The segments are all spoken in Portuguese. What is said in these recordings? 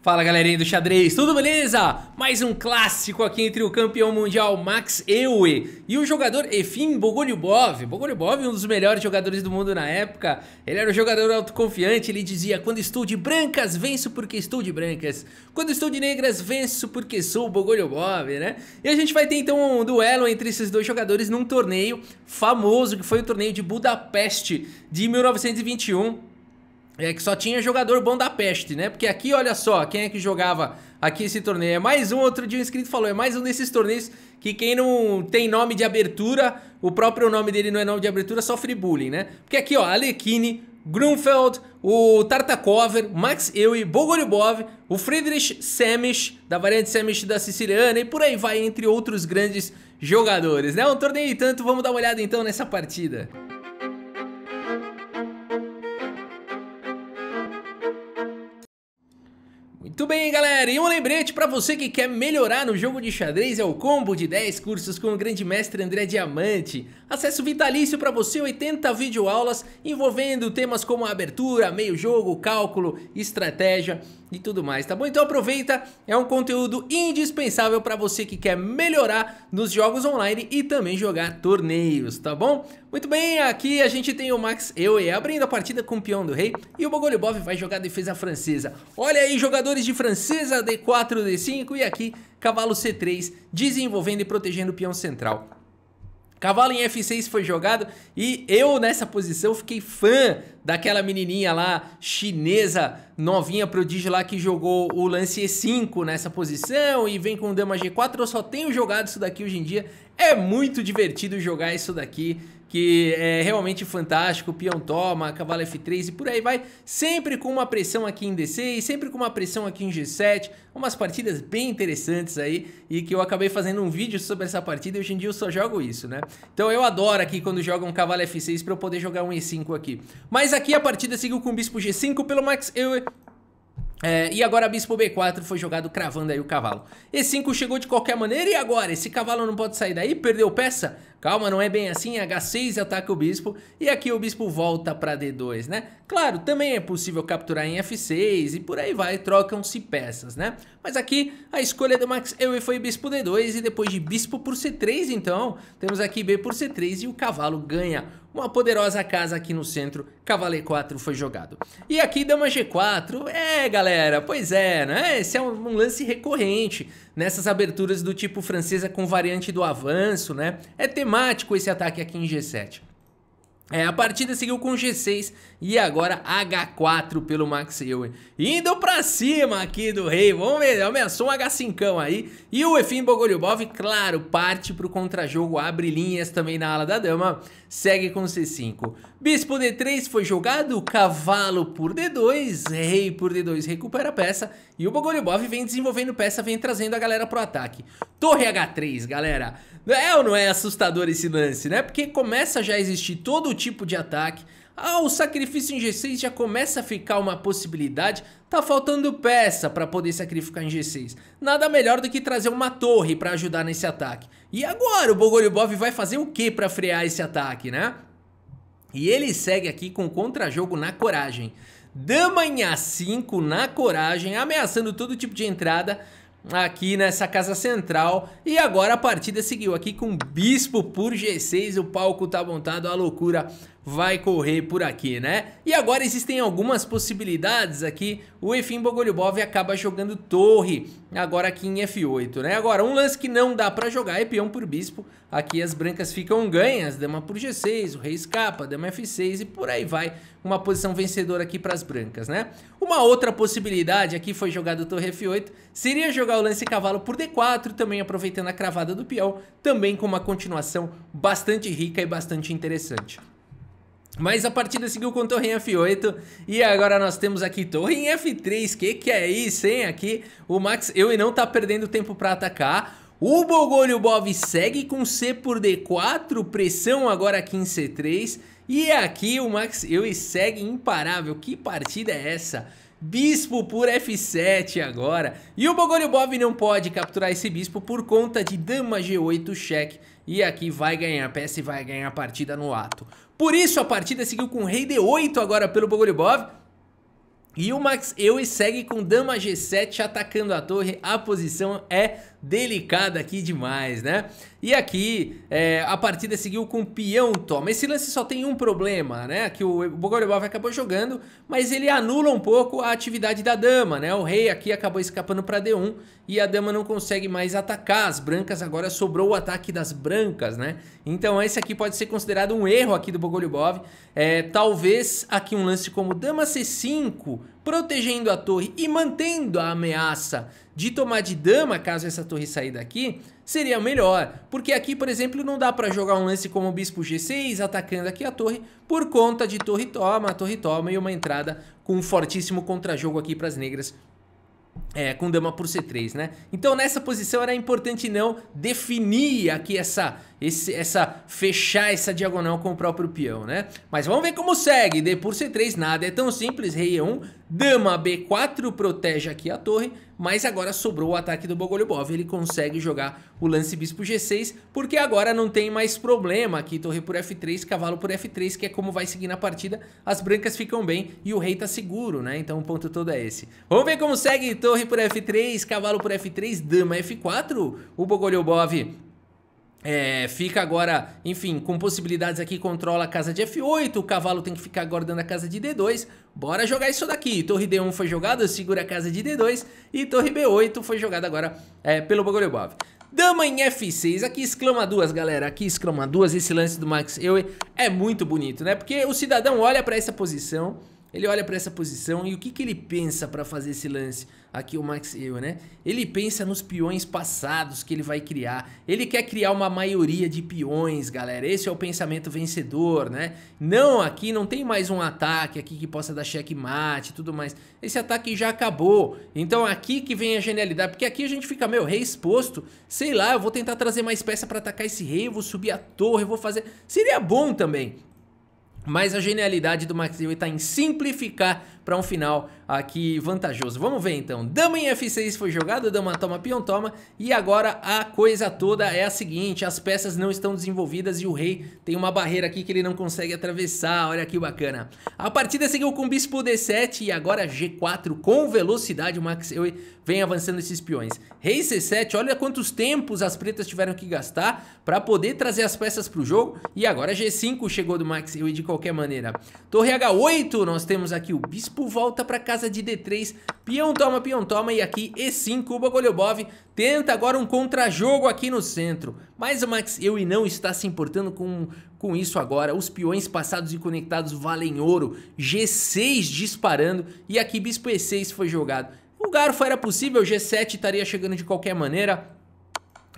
Fala galerinha do xadrez, tudo beleza? Mais um clássico aqui entre o campeão mundial Max Ewe e o jogador Efim Bogolyubov. Bogolyubov, um dos melhores jogadores do mundo na época, ele era um jogador autoconfiante, ele dizia: Quando estou de brancas, venço porque estou de brancas. Quando estou de negras, venço porque sou Bogolyubov, né? E a gente vai ter então um duelo entre esses dois jogadores num torneio famoso que foi o torneio de Budapeste de 1921. É que só tinha jogador bom da peste, né? Porque aqui, olha só, quem é que jogava aqui esse torneio? É mais um, outro dia um inscrito falou, é mais um desses torneios que quem não tem nome de abertura, o próprio nome dele não é nome de abertura, sofre bullying, né? Porque aqui, ó, Alekine, Grunfeld, o Tartakover, Max Ewe, Bogolubov, o Friedrich Semisch, da variante Semisch da Siciliana, e por aí vai, entre outros grandes jogadores, né? Um torneio e tanto, vamos dar uma olhada então nessa partida. bem, galera? E um lembrete para você que quer melhorar no jogo de xadrez é o combo de 10 cursos com o grande mestre André Diamante. Acesso vitalício para você, 80 videoaulas envolvendo temas como abertura, meio jogo, cálculo, estratégia e tudo mais, tá bom? Então aproveita, é um conteúdo indispensável para você que quer melhorar nos jogos online e também jogar torneios, tá bom? Muito bem, aqui a gente tem o Max Ewe é, abrindo a partida com o peão do rei e o Bogolibov vai jogar defesa francesa. Olha aí, jogadores de francesa, D4, D5 e aqui cavalo C3 desenvolvendo e protegendo o peão central. Cavalo em F6 foi jogado e eu nessa posição fiquei fã daquela menininha lá chinesa novinha prodígio lá que jogou o lance E5 nessa posição e vem com dama G4. Eu só tenho jogado isso daqui hoje em dia. É muito divertido jogar isso daqui que é realmente fantástico, peão toma, cavalo F3 e por aí vai, sempre com uma pressão aqui em D6, sempre com uma pressão aqui em G7, umas partidas bem interessantes aí, e que eu acabei fazendo um vídeo sobre essa partida e hoje em dia eu só jogo isso, né? Então eu adoro aqui quando joga um cavalo F6 para eu poder jogar um E5 aqui. Mas aqui a partida seguiu com o bispo G5 pelo Max Ewe. É, e agora bispo B4 foi jogado cravando aí o cavalo. E5 chegou de qualquer maneira, e agora? Esse cavalo não pode sair daí? Perdeu peça? Calma, não é bem assim, H6 ataca o bispo e aqui o bispo volta para D2, né? Claro, também é possível capturar em F6 e por aí vai, trocam-se peças, né? Mas aqui a escolha do Max Ewe foi bispo D2 e depois de bispo por C3, então temos aqui B por C3 e o cavalo ganha uma poderosa casa aqui no centro, cavalo E4 foi jogado. E aqui dama G4, é galera, pois é, né? Esse é um, um lance recorrente nessas aberturas do tipo francesa com variante do avanço, né? É ter sistemático esse ataque aqui em G7. É, a partida seguiu com G6 e agora H4 pelo Max Ewe. Indo pra cima aqui do rei, vamos ver, ameaçou um H5 aí. E o Efim Bogolyubov, claro, parte pro contrajogo, abre linhas também na ala da dama, segue com C5. Bispo D3 foi jogado, cavalo por D2, rei por D2 recupera a peça. E o Bogolyubov vem desenvolvendo peça, vem trazendo a galera pro ataque. Torre H3, galera. É ou não é assustador esse lance, né? Porque começa já a existir todo o tipo de ataque. Ah, o sacrifício em G6 já começa a ficar uma possibilidade. Tá faltando peça para poder sacrificar em G6. Nada melhor do que trazer uma torre para ajudar nesse ataque. E agora o Bogolibov vai fazer o que para frear esse ataque, né? E ele segue aqui com contra-jogo na coragem. Dama em A5 na coragem, ameaçando todo tipo de entrada aqui nessa casa central. E agora a partida seguiu aqui com Bispo por G6, o palco tá montado, a loucura vai correr por aqui, né? E agora existem algumas possibilidades aqui. O Efim Bogolyubov acaba jogando torre agora aqui em F8, né? Agora, um lance que não dá pra jogar é peão por bispo. Aqui as brancas ficam ganhas, dama por G6, o rei escapa, dama F6 e por aí vai. Uma posição vencedora aqui pras brancas, né? Uma outra possibilidade aqui foi jogado torre F8. Seria jogar o lance cavalo por D4, também aproveitando a cravada do peão. Também com uma continuação bastante rica e bastante interessante. Mas a partida seguiu com torre em F8 e agora nós temos aqui torre em F3, que que é isso, hein? Aqui o Max eu e não tá perdendo tempo para atacar. O Bogoliubov segue com C por D4, pressão agora aqui em C3 e aqui o Max eu segue imparável. Que partida é essa? Bispo por F7 agora. E o Bogoliubov não pode capturar esse bispo por conta de dama G8 cheque e aqui vai ganhar a peça e vai ganhar a partida no ato. Por isso a partida seguiu com rei D8 agora pelo Bogolibov. E o Max Ewe segue com dama G7 atacando a torre. A posição é delicada aqui demais, né? E aqui é, a partida seguiu com o peão toma. Esse lance só tem um problema, né? Que o Bogolibov acabou jogando, mas ele anula um pouco a atividade da dama, né? O rei aqui acabou escapando para D1 e a dama não consegue mais atacar. As brancas agora sobrou o ataque das brancas, né? Então esse aqui pode ser considerado um erro aqui do Bogolibov. É, talvez aqui um lance como dama C5 protegendo a torre e mantendo a ameaça de tomar de dama caso essa torre sair daqui seria melhor. Porque aqui, por exemplo, não dá para jogar um lance como o bispo G6 atacando aqui a torre por conta de torre toma, torre toma e uma entrada com um fortíssimo contrajogo aqui para as negras é, com dama por C3, né? Então nessa posição era importante não definir aqui essa esse, essa fechar essa diagonal com o próprio peão, né? Mas vamos ver como segue. D por C3, nada é tão simples. Rei E1, dama B4 protege aqui a torre, mas agora sobrou o ataque do Bogolubov. Ele consegue jogar o lance bispo G6, porque agora não tem mais problema aqui. Torre por F3, cavalo por F3, que é como vai seguir na partida. As brancas ficam bem e o rei tá seguro, né? Então o ponto todo é esse. Vamos ver como segue. Torre por F3, cavalo por F3, dama F4. O Bogolubov é, fica agora, enfim, com possibilidades aqui, controla a casa de F8, o cavalo tem que ficar guardando a casa de D2. Bora jogar isso daqui. Torre D1 foi jogada, segura a casa de D2. E torre B8 foi jogada agora é, pelo Bogolyubov. Dama em F6, aqui exclama duas, galera, aqui exclama duas. Esse lance do Max Ewe é muito bonito, né? Porque o cidadão olha pra essa posição... Ele olha para essa posição e o que, que ele pensa para fazer esse lance? Aqui o Max Eu, né? Ele pensa nos peões passados que ele vai criar. Ele quer criar uma maioria de peões, galera. Esse é o pensamento vencedor, né? Não, aqui não tem mais um ataque aqui que possa dar checkmate e tudo mais. Esse ataque já acabou. Então aqui que vem a genialidade. Porque aqui a gente fica, meu, rei exposto. Sei lá, eu vou tentar trazer mais peça para atacar esse rei. Eu vou subir a torre, eu vou fazer... Seria bom também. Mas a genialidade do Max Dewey está em simplificar para um final aqui vantajoso. Vamos ver então. Dama em F6 foi jogado, dama toma, peão toma. E agora a coisa toda é a seguinte, as peças não estão desenvolvidas e o rei tem uma barreira aqui que ele não consegue atravessar. Olha que bacana. A partida seguiu com bispo D7 e agora G4 com velocidade. O Max Dewey vem avançando esses peões. Rei C7, olha quantos tempos as pretas tiveram que gastar para poder trazer as peças para o jogo. E agora G5 chegou do Max Dewey de qualquer qualquer maneira. Torre H8, nós temos aqui o bispo volta pra casa de D3. Peão toma, peão toma. E aqui E5, o Bogolhobov tenta agora um contra-jogo aqui no centro. Mas o Max eu e não está se importando com, com isso agora. Os peões passados e conectados valem ouro. G6 disparando. E aqui bispo E6 foi jogado. O garfo era possível, G7 estaria chegando de qualquer maneira.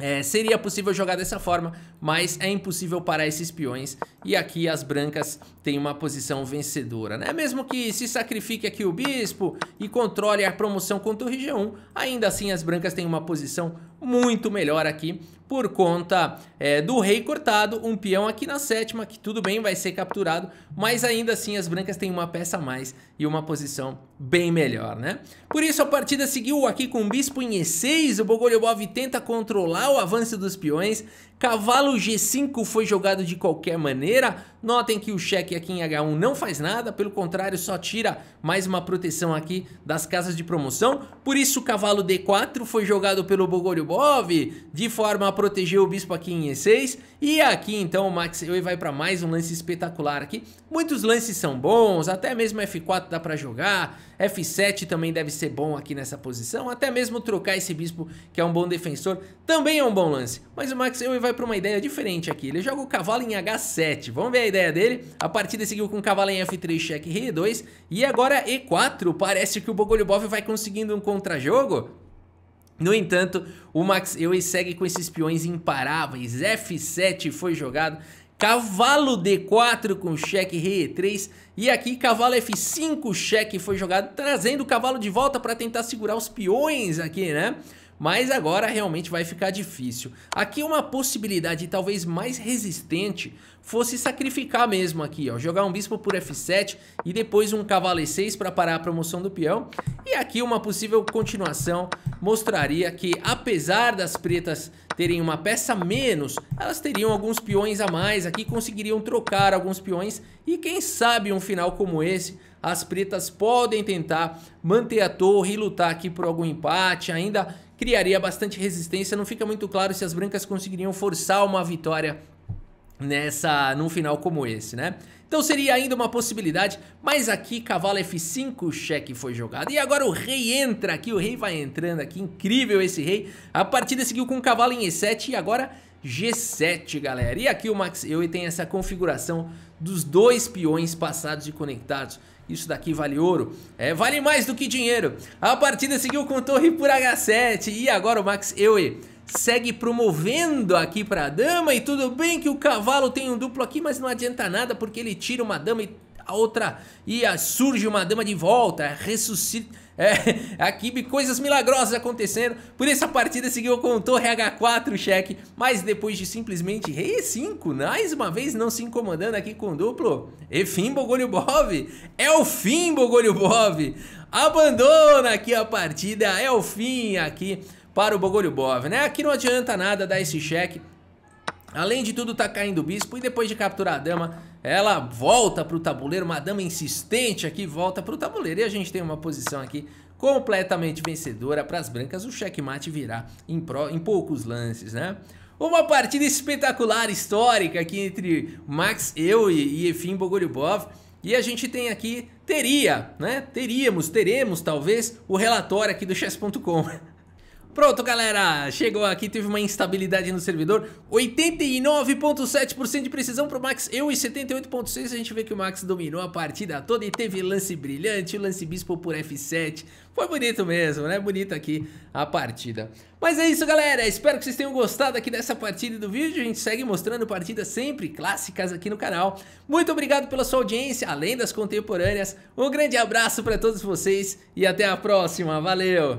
É, seria possível jogar dessa forma, mas é impossível parar esses peões. E aqui as brancas têm uma posição vencedora, né? Mesmo que se sacrifique aqui o bispo e controle a promoção com o G1, ainda assim as brancas têm uma posição muito melhor aqui por conta é, do rei cortado, um peão aqui na sétima, que tudo bem, vai ser capturado, mas ainda assim as brancas têm uma peça a mais e uma posição bem melhor, né? Por isso a partida seguiu aqui com bispo em e6, o Bogolyubov tenta controlar o avanço dos peões, cavalo g5 foi jogado de qualquer maneira, notem que o cheque aqui em h1 não faz nada, pelo contrário só tira mais uma proteção aqui das casas de promoção, por isso o cavalo d4 foi jogado pelo Bogolyubov de forma proteger o bispo aqui em E6. E aqui então o Max Ewey vai para mais um lance espetacular aqui. Muitos lances são bons, até mesmo F4 dá para jogar. F7 também deve ser bom aqui nessa posição. Até mesmo trocar esse bispo, que é um bom defensor, também é um bom lance. Mas o Max Ewey vai para uma ideia diferente aqui. Ele joga o cavalo em H7. Vamos ver a ideia dele. A partida seguiu com o cavalo em F3, cheque, rei E2. E agora E4. Parece que o Bogolubov vai conseguindo um contra-jogo. No entanto, o Max Ewey segue com esses peões imparáveis. F7 foi jogado, cavalo D4 com cheque rei E3 e aqui cavalo F5 cheque foi jogado, trazendo o cavalo de volta para tentar segurar os peões aqui, né? mas agora realmente vai ficar difícil. Aqui uma possibilidade talvez mais resistente fosse sacrificar mesmo aqui, ó, jogar um bispo por F7 e depois um cavalo E6 para parar a promoção do peão. E aqui uma possível continuação mostraria que apesar das pretas terem uma peça menos, elas teriam alguns peões a mais aqui, conseguiriam trocar alguns peões e quem sabe um final como esse as pretas podem tentar manter a torre e lutar aqui por algum empate, ainda criaria bastante resistência. Não fica muito claro se as brancas conseguiriam forçar uma vitória nessa num final como esse, né? Então seria ainda uma possibilidade, mas aqui cavalo F5, o cheque foi jogado. E agora o rei entra aqui, o rei vai entrando aqui, incrível esse rei. A partida seguiu com cavalo em E7 e agora G7, galera. E aqui o Max Eui tem essa configuração dos dois peões passados e conectados, isso daqui vale ouro. É, vale mais do que dinheiro. A partida seguiu com torre por H7. E agora o Max Ewe segue promovendo aqui para dama. E tudo bem que o cavalo tem um duplo aqui, mas não adianta nada porque ele tira uma dama e a outra e surge uma dama de volta, ressuscita. É, aqui coisas milagrosas acontecendo. Por essa partida seguiu com Torre h 4 cheque, mas depois de simplesmente Re5, mais uma vez não se incomodando aqui com o duplo. E fim Bogolyubov, é o fim Bogolyubov. Abandona aqui a partida, é o fim aqui para o Bogolyubov, né? Aqui não adianta nada dar esse cheque Além de tudo, tá caindo o bispo e depois de capturar a dama, ela volta pro tabuleiro, uma dama insistente aqui volta pro tabuleiro. E a gente tem uma posição aqui completamente vencedora para as brancas, o checkmate virá em, pro, em poucos lances, né? Uma partida espetacular, histórica aqui entre Max, eu e, e Efim Bogolyubov. E a gente tem aqui, teria, né? Teríamos, teremos talvez o relatório aqui do chess.com. Pronto, galera, chegou aqui, teve uma instabilidade no servidor, 89.7% de precisão pro Max, eu e 78.6, a gente vê que o Max dominou a partida toda e teve lance brilhante, lance bispo por F7, foi bonito mesmo, né, Bonito aqui a partida. Mas é isso, galera, espero que vocês tenham gostado aqui dessa partida e do vídeo, a gente segue mostrando partidas sempre clássicas aqui no canal. Muito obrigado pela sua audiência, além das contemporâneas, um grande abraço pra todos vocês e até a próxima, valeu!